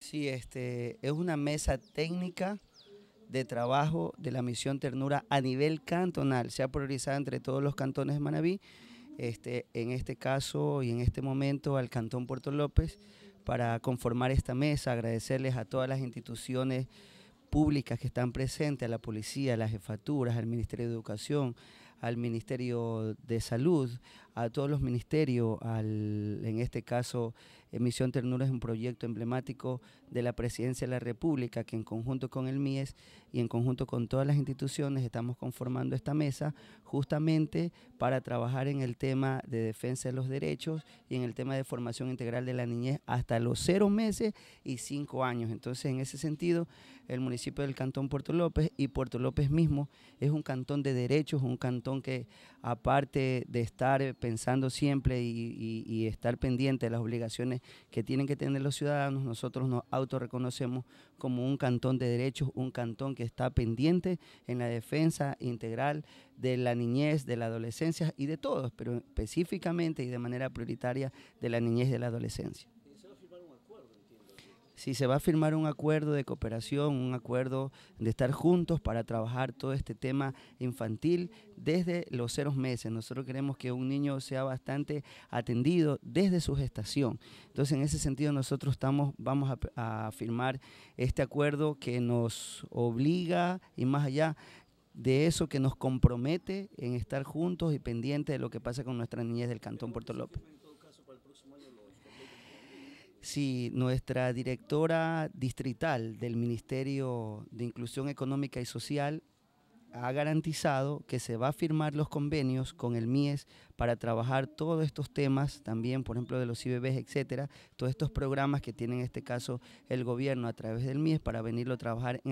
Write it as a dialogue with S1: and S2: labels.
S1: Sí, este, es una mesa técnica de trabajo de la misión Ternura a nivel cantonal. Se ha priorizado entre todos los cantones de Manabí, este, en este caso y en este momento al Cantón Puerto López, para conformar esta mesa, agradecerles a todas las instituciones públicas que están presentes, a la policía, a las jefaturas, al Ministerio de Educación, al Ministerio de Salud, a todos los ministerios, en este caso eh, Misión Ternura es un proyecto emblemático de la Presidencia de la República que en conjunto con el MIES y en conjunto con todas las instituciones estamos conformando esta mesa justamente para trabajar en el tema de defensa de los derechos y en el tema de formación integral de la niñez hasta los cero meses y cinco años. Entonces, en ese sentido, el municipio del Cantón Puerto López y Puerto López mismo es un cantón de derechos, un cantón que aparte de estar eh, pensando siempre y, estar pendiente de las obligaciones que tienen que tener los ciudadanos, nosotros nos autorreconocemos como un cantón de derechos, un cantón que está pendiente en la defensa integral de la niñez, de la adolescencia y de todos, pero específicamente y de manera prioritaria de la niñez y de la adolescencia si se va a firmar un acuerdo de cooperación, un acuerdo de estar juntos para trabajar todo este tema infantil desde los ceros meses. Nosotros queremos que un niño sea bastante atendido desde su gestación. Entonces, en ese sentido, nosotros estamos, vamos a, a firmar este acuerdo que nos obliga y más allá de eso que nos compromete en estar juntos y pendientes de lo que pasa con nuestra niñez del Cantón Puerto López si nuestra directora distrital del Ministerio de Inclusión Económica y Social ha garantizado que se va a firmar los convenios con el MIES para trabajar todos estos temas, también por ejemplo de los IBBs, etcétera, todos estos programas que tiene en este caso el gobierno a través del MIES para venirlo a trabajar en